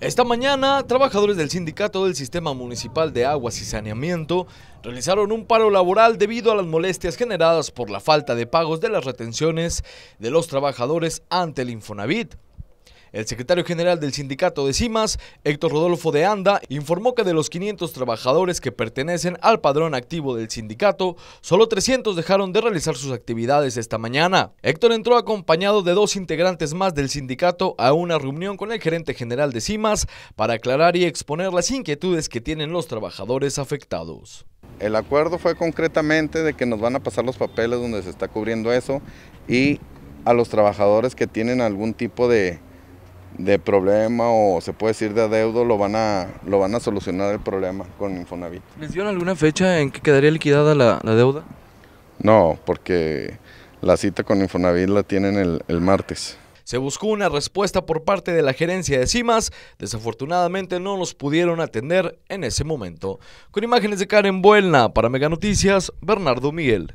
Esta mañana, trabajadores del Sindicato del Sistema Municipal de Aguas y Saneamiento realizaron un paro laboral debido a las molestias generadas por la falta de pagos de las retenciones de los trabajadores ante el Infonavit. El secretario general del sindicato de CIMAS, Héctor Rodolfo de Anda, informó que de los 500 trabajadores que pertenecen al padrón activo del sindicato, solo 300 dejaron de realizar sus actividades esta mañana. Héctor entró acompañado de dos integrantes más del sindicato a una reunión con el gerente general de CIMAS para aclarar y exponer las inquietudes que tienen los trabajadores afectados. El acuerdo fue concretamente de que nos van a pasar los papeles donde se está cubriendo eso y a los trabajadores que tienen algún tipo de, de problema o se puede decir de adeudo, lo van a, lo van a solucionar el problema con Infonavit. ¿Les dieron alguna fecha en que quedaría liquidada la, deuda? No, porque la cita con Infonavit la tienen el, martes. Se buscó una respuesta por parte de la gerencia de CIMAS, desafortunadamente no los pudieron atender en ese momento. Con imágenes de Karen Buelna para Mega Noticias, Bernardo Miguel.